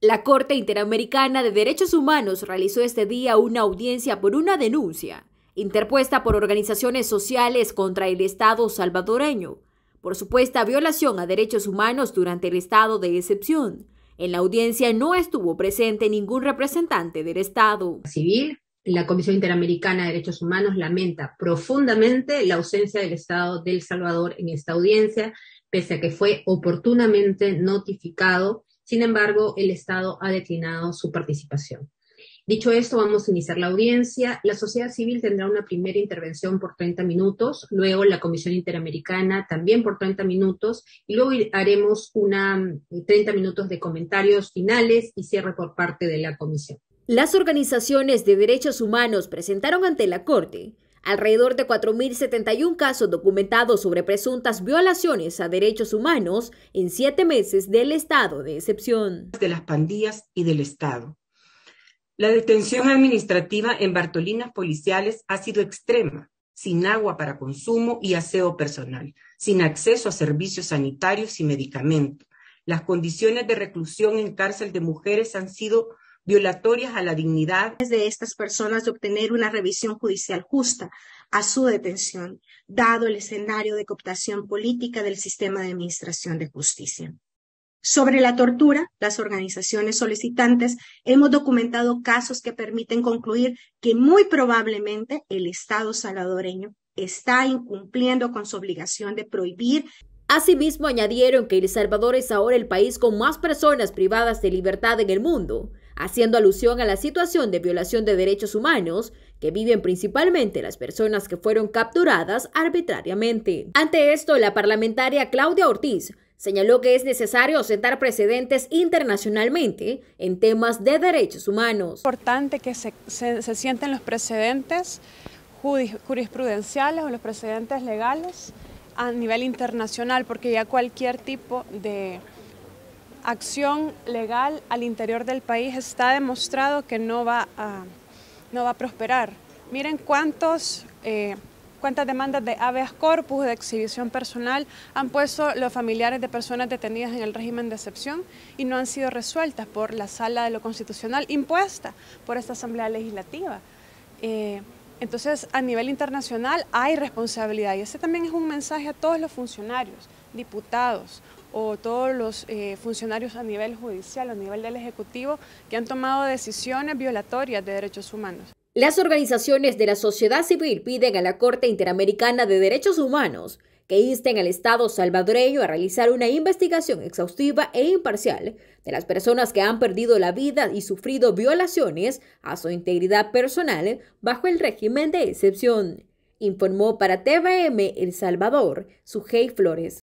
La Corte Interamericana de Derechos Humanos realizó este día una audiencia por una denuncia interpuesta por organizaciones sociales contra el Estado salvadoreño por supuesta violación a derechos humanos durante el estado de excepción. En la audiencia no estuvo presente ningún representante del Estado. Civil, la Comisión Interamericana de Derechos Humanos lamenta profundamente la ausencia del Estado del Salvador en esta audiencia, pese a que fue oportunamente notificado sin embargo, el Estado ha declinado su participación. Dicho esto, vamos a iniciar la audiencia. La sociedad civil tendrá una primera intervención por 30 minutos, luego la Comisión Interamericana también por 30 minutos, y luego haremos una 30 mm, minutos de comentarios finales y cierre por parte de la Comisión. Las organizaciones de derechos humanos presentaron ante la Corte Alrededor de 4.071 casos documentados sobre presuntas violaciones a derechos humanos en siete meses del estado de excepción. De las pandillas y del Estado. La detención administrativa en Bartolinas policiales ha sido extrema, sin agua para consumo y aseo personal, sin acceso a servicios sanitarios y medicamentos. Las condiciones de reclusión en cárcel de mujeres han sido violatorias a la dignidad de estas personas de obtener una revisión judicial justa a su detención, dado el escenario de cooptación política del sistema de administración de justicia. Sobre la tortura, las organizaciones solicitantes hemos documentado casos que permiten concluir que muy probablemente el Estado salvadoreño está incumpliendo con su obligación de prohibir Asimismo, añadieron que El Salvador es ahora el país con más personas privadas de libertad en el mundo, haciendo alusión a la situación de violación de derechos humanos que viven principalmente las personas que fueron capturadas arbitrariamente. Ante esto, la parlamentaria Claudia Ortiz señaló que es necesario sentar precedentes internacionalmente en temas de derechos humanos. Es importante que se, se sienten los precedentes jurisprudenciales o los precedentes legales a nivel internacional, porque ya cualquier tipo de acción legal al interior del país está demostrado que no va a, no va a prosperar. Miren cuántos, eh, cuántas demandas de habeas corpus, de exhibición personal, han puesto los familiares de personas detenidas en el régimen de excepción y no han sido resueltas por la sala de lo constitucional impuesta por esta Asamblea Legislativa. Eh, entonces, a nivel internacional hay responsabilidad y ese también es un mensaje a todos los funcionarios diputados o todos los eh, funcionarios a nivel judicial, a nivel del Ejecutivo, que han tomado decisiones violatorias de derechos humanos. Las organizaciones de la sociedad civil piden a la Corte Interamericana de Derechos Humanos que insten al Estado salvadoreño a realizar una investigación exhaustiva e imparcial de las personas que han perdido la vida y sufrido violaciones a su integridad personal bajo el régimen de excepción, informó para TVM El Salvador sugey Flores.